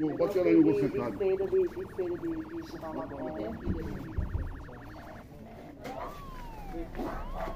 no ela aí no gol sentado. Feira de,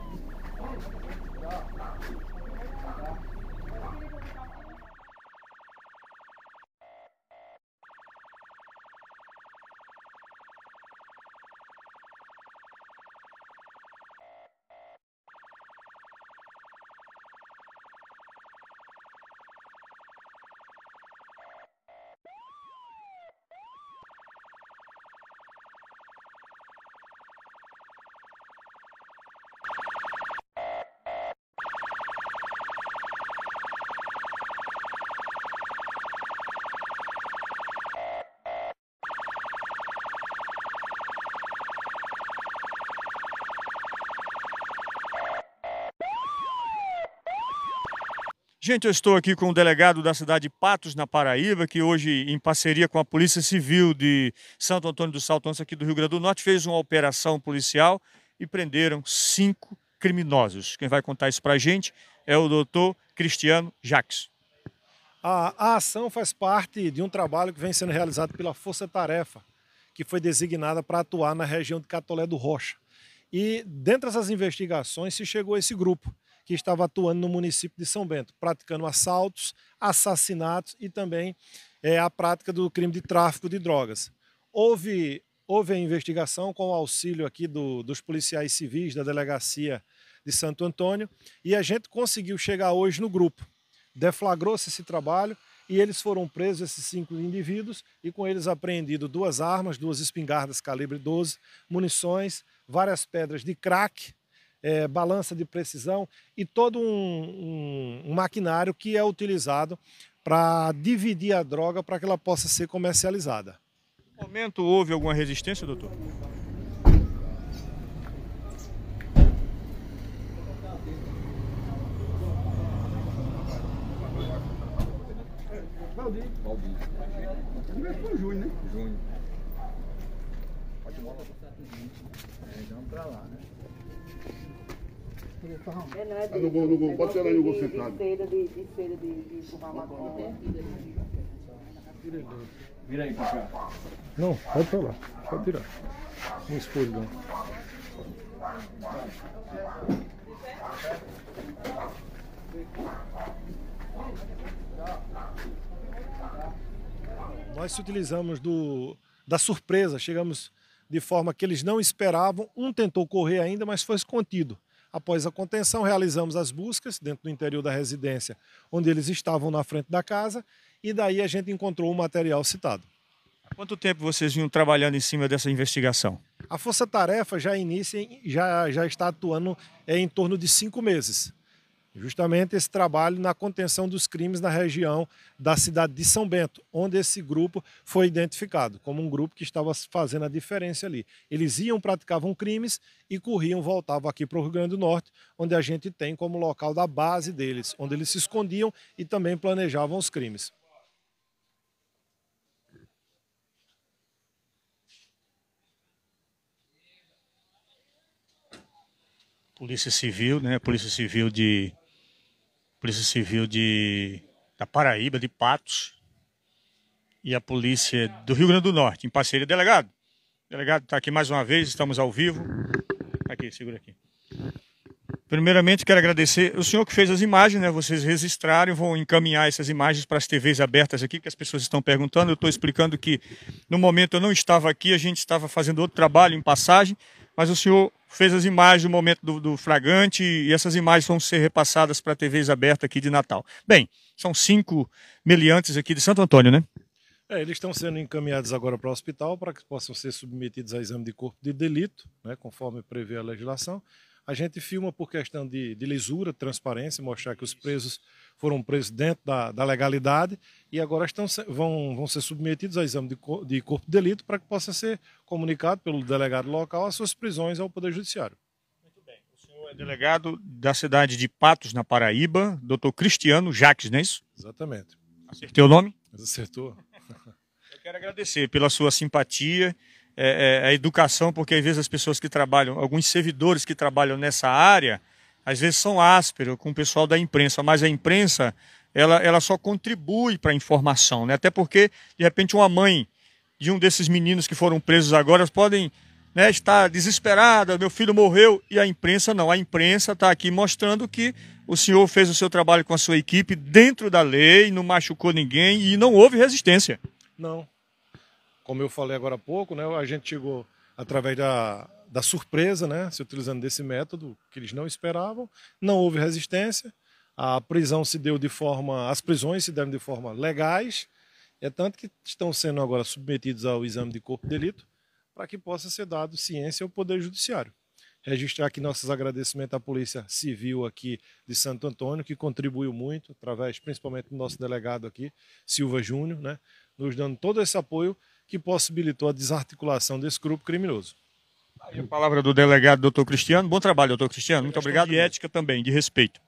Gente, eu estou aqui com o delegado da cidade de Patos, na Paraíba, que hoje, em parceria com a Polícia Civil de Santo Antônio do Saltonça, aqui do Rio Grande do Norte, fez uma operação policial e prenderam cinco criminosos. Quem vai contar isso para a gente é o doutor Cristiano Jacques. A, a ação faz parte de um trabalho que vem sendo realizado pela Força Tarefa, que foi designada para atuar na região de Catolé do Rocha. E dentro dessas investigações se chegou a esse grupo que estava atuando no município de São Bento, praticando assaltos, assassinatos e também é, a prática do crime de tráfico de drogas. Houve, houve a investigação com o auxílio aqui do, dos policiais civis da delegacia de Santo Antônio e a gente conseguiu chegar hoje no grupo. Deflagrou-se esse trabalho e eles foram presos, esses cinco indivíduos, e com eles apreendido duas armas, duas espingardas calibre 12, munições, várias pedras de crack, é, balança de precisão e todo um, um, um maquinário que é utilizado para dividir a droga para que ela possa ser comercializada. No momento houve alguma resistência, doutor? Valdir. Valdir. Junho, né? Junho. Né? É, né? É, não, é, é de, ah, no gol, no é gol. Pode ser lá no gol sentado. De feira, de, de feira, de, de fumar maconha. Vira aí, papai. Não, pode para lá. Pode tirar Não expor, não. Nós utilizamos do, da surpresa, chegamos de forma que eles não esperavam. Um tentou correr ainda, mas foi contido. Após a contenção, realizamos as buscas dentro do interior da residência, onde eles estavam na frente da casa, e daí a gente encontrou o material citado. Há quanto tempo vocês vinham trabalhando em cima dessa investigação? A Força Tarefa já inicia, já, já está atuando é, em torno de cinco meses justamente esse trabalho na contenção dos crimes na região da cidade de São Bento, onde esse grupo foi identificado como um grupo que estava fazendo a diferença ali. Eles iam, praticavam crimes e corriam, voltavam aqui para o Rio Grande do Norte, onde a gente tem como local da base deles, onde eles se escondiam e também planejavam os crimes. Polícia Civil, né? Polícia Civil de Polícia Civil de, da Paraíba, de Patos, e a Polícia do Rio Grande do Norte, em parceria. Delegado, delegado está aqui mais uma vez, estamos ao vivo. Tá aqui, segura aqui. Primeiramente, quero agradecer o senhor que fez as imagens, né? Vocês registraram, vou encaminhar essas imagens para as TVs abertas aqui, que as pessoas estão perguntando. Eu estou explicando que no momento eu não estava aqui, a gente estava fazendo outro trabalho em passagem mas o senhor fez as imagens do momento do, do fragante e essas imagens vão ser repassadas para a TV aberta aqui de Natal. Bem, são cinco meliantes aqui de Santo Antônio, né? É, eles estão sendo encaminhados agora para o hospital para que possam ser submetidos a exame de corpo de delito, né, conforme prevê a legislação. A gente filma por questão de, de lisura, transparência, mostrar que os presos foram presos dentro da, da legalidade e agora estão, vão, vão ser submetidos a exame de, de corpo de delito para que possa ser comunicado pelo delegado local as suas prisões ao Poder Judiciário. Muito bem. O senhor é delegado da cidade de Patos, na Paraíba, doutor Cristiano Jaques, não é isso? Exatamente. Acertei o nome? Acertou. Eu quero agradecer pela sua simpatia, é, é, a educação, porque às vezes as pessoas que trabalham, alguns servidores que trabalham nessa área às vezes são ásperos com o pessoal da imprensa, mas a imprensa ela, ela só contribui para a informação, né? Até porque, de repente, uma mãe de um desses meninos que foram presos agora podem né, estar desesperada, meu filho morreu, e a imprensa não. A imprensa está aqui mostrando que o senhor fez o seu trabalho com a sua equipe dentro da lei, não machucou ninguém e não houve resistência. Não. Como eu falei agora há pouco, né, a gente chegou através da da surpresa, né, se utilizando desse método que eles não esperavam. Não houve resistência. A prisão se deu de forma, as prisões se deram de forma legais. É tanto que estão sendo agora submetidos ao exame de corpo de delito para que possa ser dado ciência ao Poder Judiciário. Registrar aqui nossos agradecimentos à Polícia Civil aqui de Santo Antônio, que contribuiu muito, através principalmente do nosso delegado aqui, Silva Júnior, né, nos dando todo esse apoio que possibilitou a desarticulação desse grupo criminoso. Aí a palavra do delegado, doutor Cristiano. Bom trabalho, doutor Cristiano. Muito obrigado. E ética também, de respeito.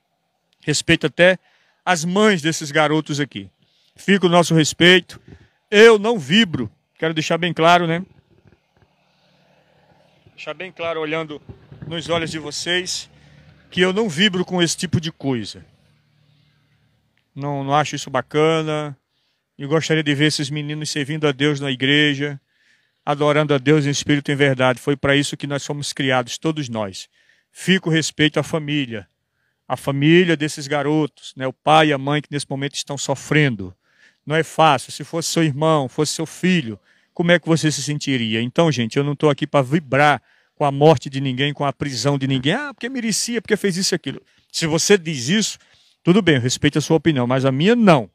Respeito até as mães desses garotos aqui. Fica o nosso respeito. Eu não vibro. Quero deixar bem claro, né? Deixar bem claro, olhando nos olhos de vocês, que eu não vibro com esse tipo de coisa. Não, não acho isso bacana. E gostaria de ver esses meninos servindo a Deus na igreja adorando a Deus em espírito e em verdade. Foi para isso que nós fomos criados, todos nós. Fico respeito à família, a família desses garotos, né? o pai e a mãe que nesse momento estão sofrendo. Não é fácil. Se fosse seu irmão, fosse seu filho, como é que você se sentiria? Então, gente, eu não estou aqui para vibrar com a morte de ninguém, com a prisão de ninguém. Ah, porque merecia, porque fez isso e aquilo. Se você diz isso, tudo bem, eu respeito a sua opinião, mas a minha não.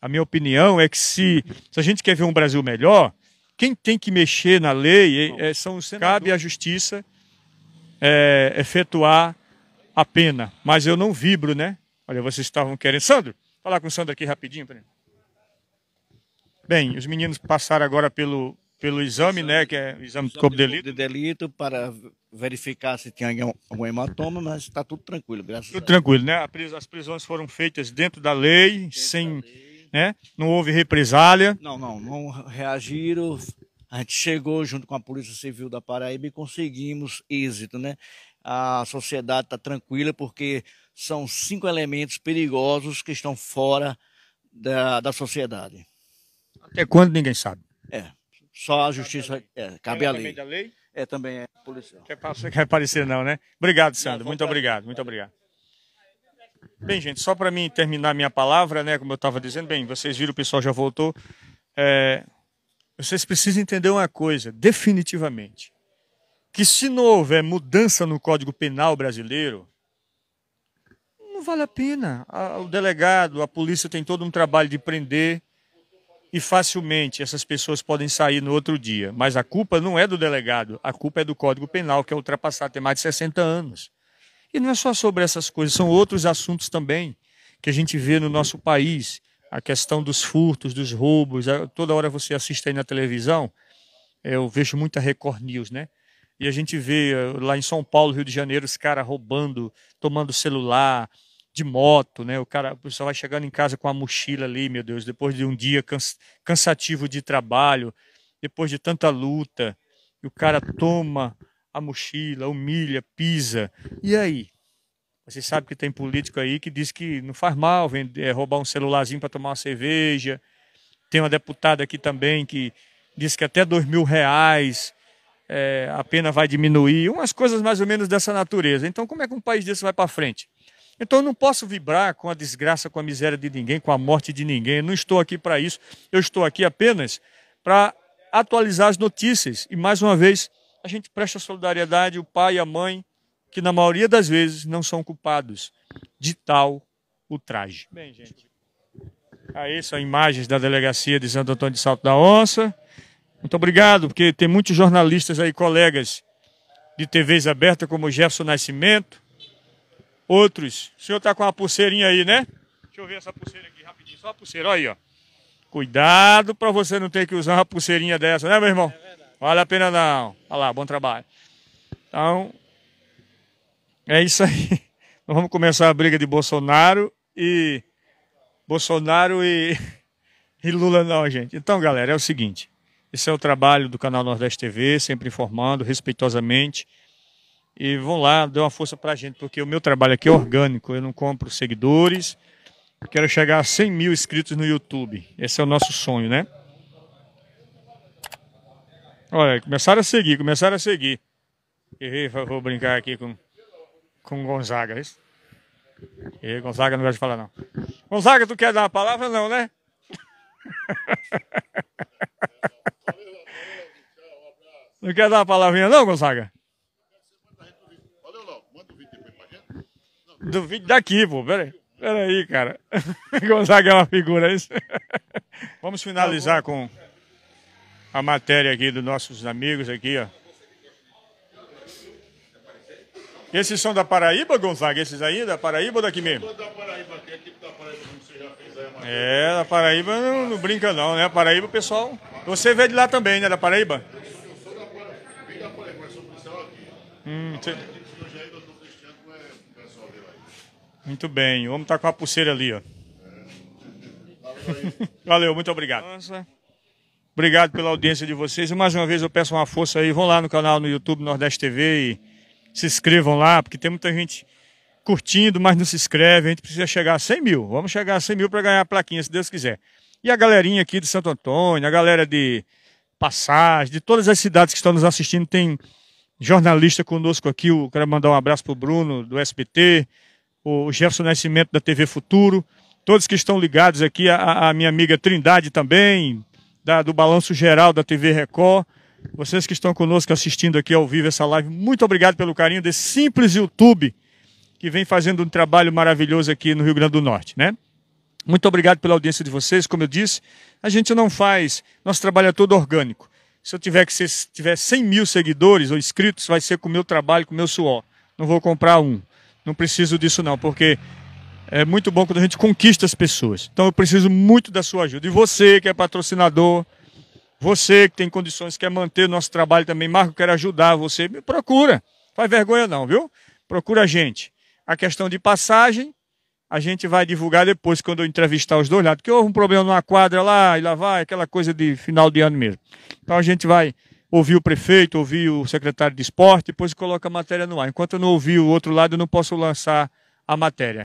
A minha opinião é que se, se a gente quer ver um Brasil melhor, quem tem que mexer na lei é, é são cabe à justiça é, efetuar a pena. Mas eu não vibro, né? Olha, vocês estavam querendo. Sandro, falar com o Sandro aqui rapidinho. Peraí. Bem, os meninos passaram agora pelo, pelo exame, né? Que é o exame, de corpo de delito. De delito para verificar se tinha algum, algum hematoma, mas está tudo tranquilo, graças tudo a Deus. Tudo tranquilo, né? As prisões foram feitas dentro da lei, dentro sem. Da lei né? Não houve represália? Não, não, não reagiram. A gente chegou junto com a Polícia Civil da Paraíba e conseguimos êxito, né? A sociedade está tranquila porque são cinco elementos perigosos que estão fora da, da sociedade. Até quando ninguém sabe? É, só a justiça. É, cabe à lei. É, também é policial. Quer, quer aparecer, não, né? Obrigado, Sandro. Muito obrigado, muito obrigado. Bem, gente, só para mim terminar minha palavra, né, como eu estava dizendo, bem, vocês viram, o pessoal já voltou. É, vocês precisam entender uma coisa, definitivamente, que se não houver mudança no Código Penal brasileiro, não vale a pena. O delegado, a polícia tem todo um trabalho de prender e facilmente essas pessoas podem sair no outro dia. Mas a culpa não é do delegado, a culpa é do Código Penal, que é ultrapassado, tem mais de 60 anos. E não é só sobre essas coisas, são outros assuntos também que a gente vê no nosso país. A questão dos furtos, dos roubos. Toda hora você assiste aí na televisão, é, eu vejo muita Record News, né? E a gente vê eh, lá em São Paulo, Rio de Janeiro, os caras roubando, tomando celular, de moto, né? O cara, o pessoal vai chegando em casa com a mochila ali, meu Deus, depois de um dia cansativo de trabalho, depois de tanta luta, e o cara toma a mochila, humilha, pisa. E aí? Você sabe que tem político aí que diz que não faz mal vender, é, roubar um celularzinho para tomar uma cerveja. Tem uma deputada aqui também que diz que até dois mil reais é, a pena vai diminuir. Umas coisas mais ou menos dessa natureza. Então, como é que um país desse vai para frente? Então, eu não posso vibrar com a desgraça, com a miséria de ninguém, com a morte de ninguém. Eu não estou aqui para isso. Eu estou aqui apenas para atualizar as notícias. E, mais uma vez, a gente presta solidariedade o pai e a mãe, que na maioria das vezes não são culpados de tal ultraje. Bem, gente, aí são imagens da delegacia de Santo Antônio de Salto da Onça. Muito obrigado, porque tem muitos jornalistas aí, colegas de TVs abertas, como o Jefferson Nascimento, outros. O senhor está com uma pulseirinha aí, né? Deixa eu ver essa pulseira aqui rapidinho, só a pulseira, olha aí, ó. Cuidado para você não ter que usar uma pulseirinha dessa, né, meu irmão? É Vale a pena não. Olha lá, bom trabalho. Então, é isso aí. Nós vamos começar a briga de Bolsonaro e. Bolsonaro e, e Lula, não, gente. Então, galera, é o seguinte: esse é o trabalho do canal Nordeste TV, sempre informando, respeitosamente. E vão lá, dê uma força pra gente, porque o meu trabalho aqui é orgânico, eu não compro seguidores. Quero chegar a 100 mil inscritos no YouTube. Esse é o nosso sonho, né? Olha, começaram a seguir, começaram a seguir. E vou brincar aqui com, com Gonzaga, isso? E Gonzaga não vai te falar, não. Gonzaga, tu quer dar uma palavra, não, né? Não quer dar uma palavrinha, não, Gonzaga? Do vídeo daqui, pô, peraí. Peraí, cara. Gonzaga é uma figura, é isso? Vamos finalizar com a matéria aqui dos nossos amigos aqui, ó. Esses são da Paraíba, Gonzaga? Esses aí, da Paraíba ou daqui mesmo? Da Paraíba, aqui, equipe da tá Paraíba, como você já fez aí, a É, da Paraíba não, não, brinca não, né? Paraíba, pessoal. Você veio de lá também, né? Da Paraíba? Eu sou da Paraíba, vim da Paraíba, mas sou policial aqui. Hum, cê... É muito bem, o homem tá com a pulseira ali, ó. É. Valeu, muito obrigado. Nossa. Obrigado pela audiência de vocês. E mais uma vez eu peço uma força aí. Vão lá no canal no YouTube Nordeste TV e se inscrevam lá, porque tem muita gente curtindo, mas não se inscreve. A gente precisa chegar a 100 mil. Vamos chegar a 100 mil para ganhar a plaquinha, se Deus quiser. E a galerinha aqui de Santo Antônio, a galera de Passagem, de todas as cidades que estão nos assistindo, tem jornalista conosco aqui. Eu quero mandar um abraço para o Bruno, do SBT, o Jefferson Nascimento, da TV Futuro. Todos que estão ligados aqui, a, a minha amiga Trindade também, da, do Balanço Geral da TV Record. Vocês que estão conosco assistindo aqui ao vivo essa live, muito obrigado pelo carinho desse simples YouTube que vem fazendo um trabalho maravilhoso aqui no Rio Grande do Norte, né? Muito obrigado pela audiência de vocês. Como eu disse, a gente não faz, nosso trabalho é todo orgânico. Se eu tiver que ser, tiver 100 mil seguidores ou inscritos, vai ser com o meu trabalho, com o meu suor. Não vou comprar um. Não preciso disso não, porque é muito bom quando a gente conquista as pessoas. Então eu preciso muito da sua ajuda. E você que é patrocinador, você que tem condições, quer manter o nosso trabalho também, Marco, quero ajudar você, me procura. Faz vergonha não, viu? Procura a gente. A questão de passagem, a gente vai divulgar depois, quando eu entrevistar os dois lados. Porque houve um problema numa quadra lá, e lá vai, aquela coisa de final de ano mesmo. Então a gente vai ouvir o prefeito, ouvir o secretário de esporte, depois coloca a matéria no ar. Enquanto eu não ouvir o outro lado, eu não posso lançar a matéria.